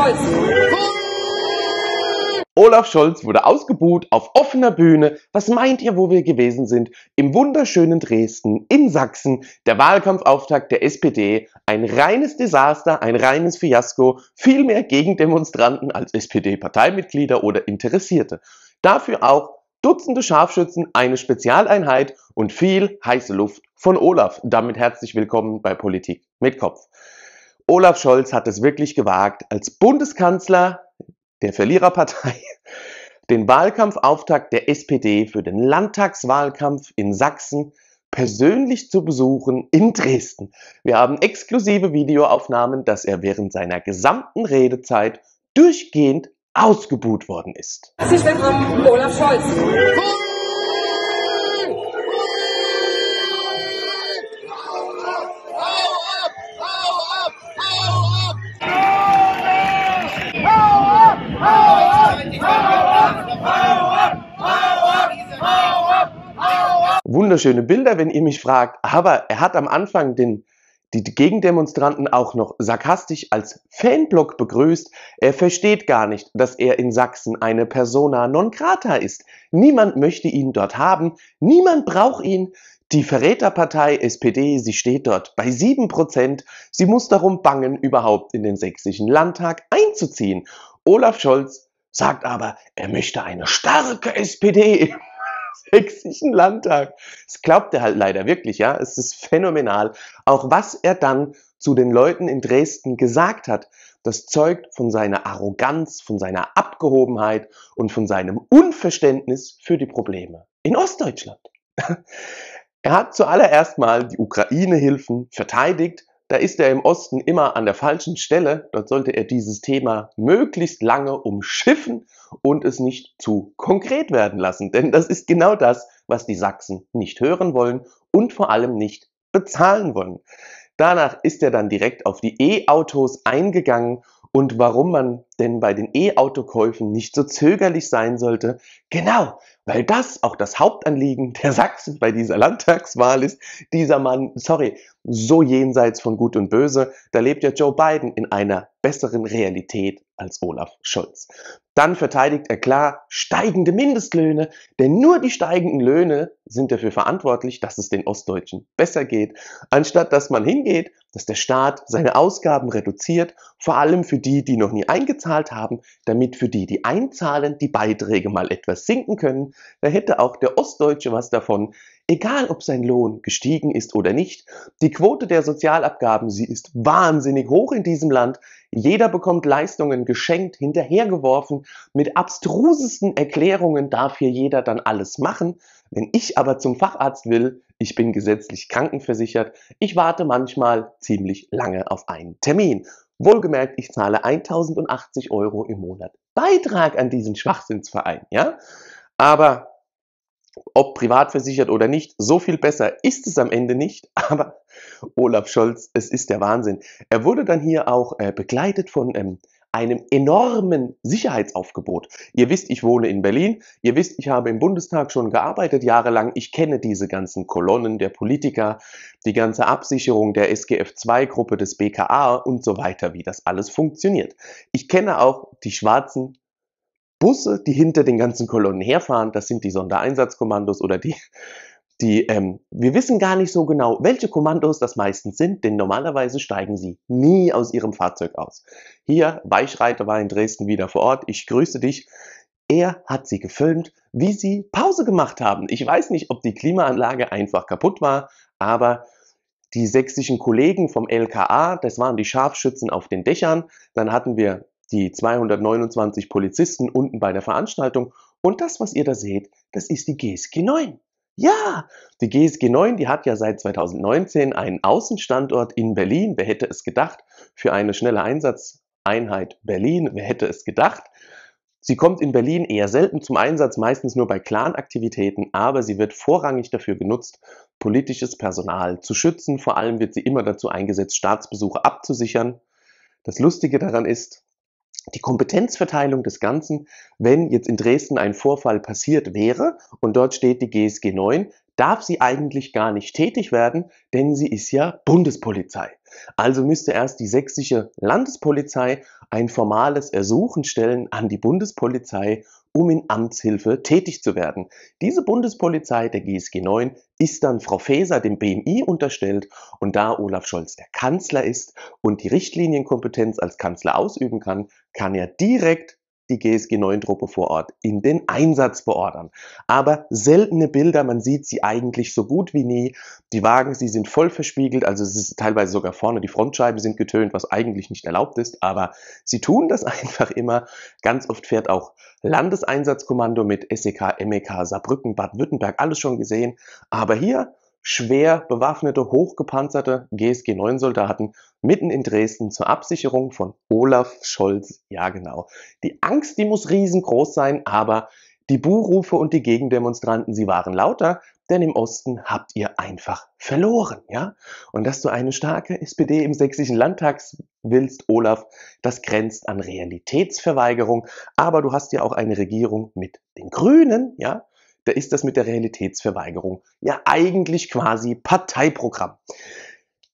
Scholz. Olaf Scholz wurde ausgebuht auf offener Bühne. Was meint ihr, wo wir gewesen sind? Im wunderschönen Dresden, in Sachsen, der Wahlkampfauftakt der SPD. Ein reines Desaster, ein reines Fiasko. Viel mehr Gegendemonstranten als SPD-Parteimitglieder oder Interessierte. Dafür auch Dutzende Scharfschützen, eine Spezialeinheit und viel heiße Luft von Olaf. Damit herzlich willkommen bei Politik mit Kopf. Olaf Scholz hat es wirklich gewagt, als Bundeskanzler der Verliererpartei den Wahlkampfauftakt der SPD für den Landtagswahlkampf in Sachsen persönlich zu besuchen in Dresden. Wir haben exklusive Videoaufnahmen, dass er während seiner gesamten Redezeit durchgehend ausgebuht worden ist. Herzlich willkommen, Olaf Scholz. wunderschöne Bilder, wenn ihr mich fragt. Aber er hat am Anfang den, die Gegendemonstranten auch noch sarkastisch als Fanblock begrüßt. Er versteht gar nicht, dass er in Sachsen eine persona non grata ist. Niemand möchte ihn dort haben. Niemand braucht ihn. Die Verräterpartei SPD, sie steht dort bei 7%. Sie muss darum bangen, überhaupt in den sächsischen Landtag einzuziehen. Olaf Scholz sagt aber, er möchte eine starke SPD sächsischen Landtag. Das glaubt er halt leider wirklich, ja. Es ist phänomenal. Auch was er dann zu den Leuten in Dresden gesagt hat, das zeugt von seiner Arroganz, von seiner Abgehobenheit und von seinem Unverständnis für die Probleme in Ostdeutschland. Er hat zuallererst mal die Ukraine-Hilfen verteidigt da ist er im Osten immer an der falschen Stelle. Dort sollte er dieses Thema möglichst lange umschiffen und es nicht zu konkret werden lassen. Denn das ist genau das, was die Sachsen nicht hören wollen und vor allem nicht bezahlen wollen. Danach ist er dann direkt auf die E-Autos eingegangen und warum man denn bei den E-Autokäufen nicht so zögerlich sein sollte. Genau, weil das auch das Hauptanliegen der Sachsen bei dieser Landtagswahl ist. Dieser Mann, sorry, so jenseits von Gut und Böse, da lebt ja Joe Biden in einer besseren Realität als Olaf Scholz. Dann verteidigt er klar steigende Mindestlöhne, denn nur die steigenden Löhne sind dafür verantwortlich, dass es den Ostdeutschen besser geht, anstatt dass man hingeht, dass der Staat seine Ausgaben reduziert, vor allem für die, die noch nie eingezahlt haben, damit für die, die einzahlen, die Beiträge mal etwas sinken können. Da hätte auch der Ostdeutsche was davon, egal ob sein Lohn gestiegen ist oder nicht. Die Quote der Sozialabgaben, sie ist wahnsinnig hoch in diesem Land. Jeder bekommt Leistungen geschenkt, hinterhergeworfen, mit abstrusesten Erklärungen darf hier jeder dann alles machen. Wenn ich aber zum Facharzt will, ich bin gesetzlich krankenversichert, ich warte manchmal ziemlich lange auf einen Termin. Wohlgemerkt, ich zahle 1080 Euro im Monat Beitrag an diesen Schwachsinnsverein, ja? Aber ob privat versichert oder nicht, so viel besser ist es am Ende nicht, aber Olaf Scholz, es ist der Wahnsinn. Er wurde dann hier auch äh, begleitet von ähm, einem enormen Sicherheitsaufgebot. Ihr wisst, ich wohne in Berlin, ihr wisst, ich habe im Bundestag schon gearbeitet jahrelang, ich kenne diese ganzen Kolonnen der Politiker, die ganze Absicherung der SGF-2-Gruppe des BKA und so weiter, wie das alles funktioniert. Ich kenne auch die schwarzen Busse, die hinter den ganzen Kolonnen herfahren, das sind die Sondereinsatzkommandos oder die, die ähm, wir wissen gar nicht so genau, welche Kommandos das meistens sind, denn normalerweise steigen sie nie aus ihrem Fahrzeug aus. Hier, Weichreiter war in Dresden wieder vor Ort, ich grüße dich. Er hat sie gefilmt, wie sie Pause gemacht haben. Ich weiß nicht, ob die Klimaanlage einfach kaputt war, aber die sächsischen Kollegen vom LKA, das waren die Scharfschützen auf den Dächern. Dann hatten wir die 229 Polizisten unten bei der Veranstaltung. Und das, was ihr da seht, das ist die GSG 9. Ja, die GSG 9, die hat ja seit 2019 einen Außenstandort in Berlin. Wer hätte es gedacht? Für eine schnelle Einsatzeinheit Berlin, wer hätte es gedacht? Sie kommt in Berlin eher selten zum Einsatz, meistens nur bei Clan-Aktivitäten, aber sie wird vorrangig dafür genutzt, politisches Personal zu schützen. Vor allem wird sie immer dazu eingesetzt, Staatsbesuche abzusichern. Das Lustige daran ist, die Kompetenzverteilung des Ganzen, wenn jetzt in Dresden ein Vorfall passiert wäre und dort steht die GSG 9, darf sie eigentlich gar nicht tätig werden, denn sie ist ja Bundespolizei. Also müsste erst die sächsische Landespolizei ein formales Ersuchen stellen an die Bundespolizei um in Amtshilfe tätig zu werden. Diese Bundespolizei der GSG 9 ist dann Frau Faeser dem BMI unterstellt und da Olaf Scholz der Kanzler ist und die Richtlinienkompetenz als Kanzler ausüben kann, kann er direkt die GSG 9-Truppe vor Ort in den Einsatz beordern. Aber seltene Bilder, man sieht sie eigentlich so gut wie nie. Die Wagen, sie sind voll verspiegelt, also es ist teilweise sogar vorne, die Frontscheiben sind getönt, was eigentlich nicht erlaubt ist, aber sie tun das einfach immer. Ganz oft fährt auch Landeseinsatzkommando mit SEK, MEK, Saarbrücken, Baden-Württemberg, alles schon gesehen. Aber hier schwer bewaffnete, hochgepanzerte GSG-9-Soldaten mitten in Dresden zur Absicherung von Olaf Scholz. Ja, genau. Die Angst, die muss riesengroß sein, aber die Buhrufe und die Gegendemonstranten, sie waren lauter, denn im Osten habt ihr einfach verloren, ja? Und dass du eine starke SPD im sächsischen Landtag willst, Olaf, das grenzt an Realitätsverweigerung, aber du hast ja auch eine Regierung mit den Grünen, ja? da ist das mit der Realitätsverweigerung ja eigentlich quasi Parteiprogramm.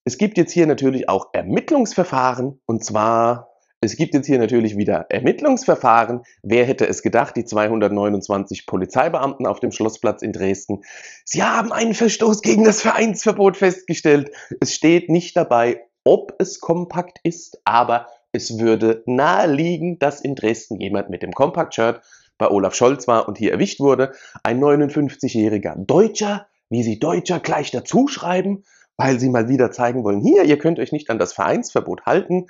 Es gibt jetzt hier natürlich auch Ermittlungsverfahren und zwar es gibt jetzt hier natürlich wieder Ermittlungsverfahren. Wer hätte es gedacht, die 229 Polizeibeamten auf dem Schlossplatz in Dresden? Sie haben einen Verstoß gegen das Vereinsverbot festgestellt. Es steht nicht dabei, ob es kompakt ist, aber es würde naheliegen, dass in Dresden jemand mit dem Kompakt-Shirt bei Olaf Scholz war und hier erwischt wurde. Ein 59-jähriger Deutscher, wie sie Deutscher gleich dazu schreiben, weil sie mal wieder zeigen wollen, hier, ihr könnt euch nicht an das Vereinsverbot halten.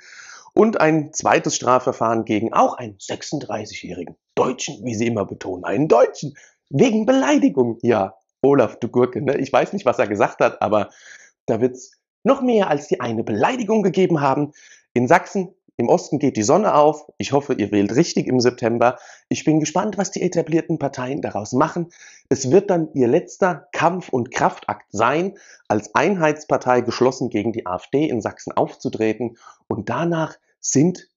Und ein zweites Strafverfahren gegen auch einen 36-jährigen Deutschen, wie sie immer betonen, einen Deutschen, wegen Beleidigung. Ja, Olaf, du Gurke, ne? ich weiß nicht, was er gesagt hat, aber da wird's noch mehr als die eine Beleidigung gegeben haben. In Sachsen im Osten geht die Sonne auf. Ich hoffe, ihr wählt richtig im September. Ich bin gespannt, was die etablierten Parteien daraus machen. Es wird dann ihr letzter Kampf- und Kraftakt sein, als Einheitspartei geschlossen gegen die AfD in Sachsen aufzutreten. Und danach sind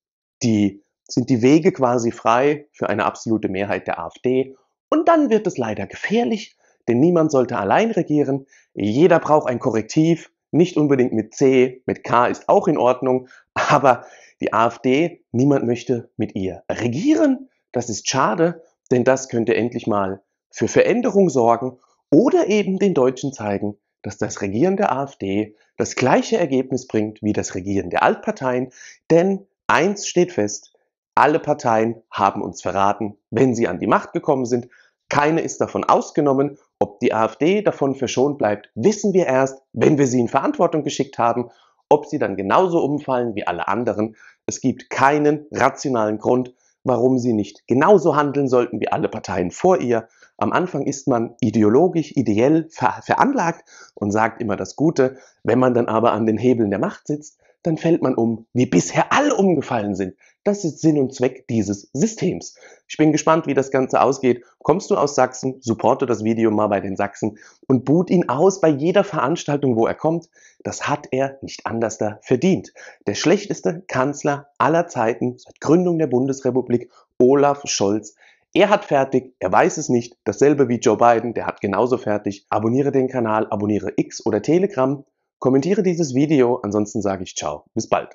die, sind die Wege quasi frei für eine absolute Mehrheit der AfD. Und dann wird es leider gefährlich, denn niemand sollte allein regieren. Jeder braucht ein Korrektiv. Nicht unbedingt mit C, mit K ist auch in Ordnung, aber die AfD, niemand möchte mit ihr regieren. Das ist schade, denn das könnte endlich mal für Veränderung sorgen oder eben den Deutschen zeigen, dass das Regieren der AfD das gleiche Ergebnis bringt wie das Regieren der Altparteien. Denn eins steht fest, alle Parteien haben uns verraten, wenn sie an die Macht gekommen sind. Keine ist davon ausgenommen. Ob die AfD davon verschont bleibt, wissen wir erst, wenn wir sie in Verantwortung geschickt haben ob sie dann genauso umfallen wie alle anderen. Es gibt keinen rationalen Grund, warum sie nicht genauso handeln sollten wie alle Parteien vor ihr. Am Anfang ist man ideologisch, ideell ver veranlagt und sagt immer das Gute. Wenn man dann aber an den Hebeln der Macht sitzt, dann fällt man um, wie bisher alle umgefallen sind. Das ist Sinn und Zweck dieses Systems. Ich bin gespannt, wie das Ganze ausgeht. Kommst du aus Sachsen, supporte das Video mal bei den Sachsen und boot ihn aus bei jeder Veranstaltung, wo er kommt. Das hat er nicht anders da verdient. Der schlechteste Kanzler aller Zeiten seit Gründung der Bundesrepublik, Olaf Scholz, er hat fertig, er weiß es nicht. Dasselbe wie Joe Biden, der hat genauso fertig. Abonniere den Kanal, abonniere X oder Telegram, kommentiere dieses Video, ansonsten sage ich ciao, bis bald.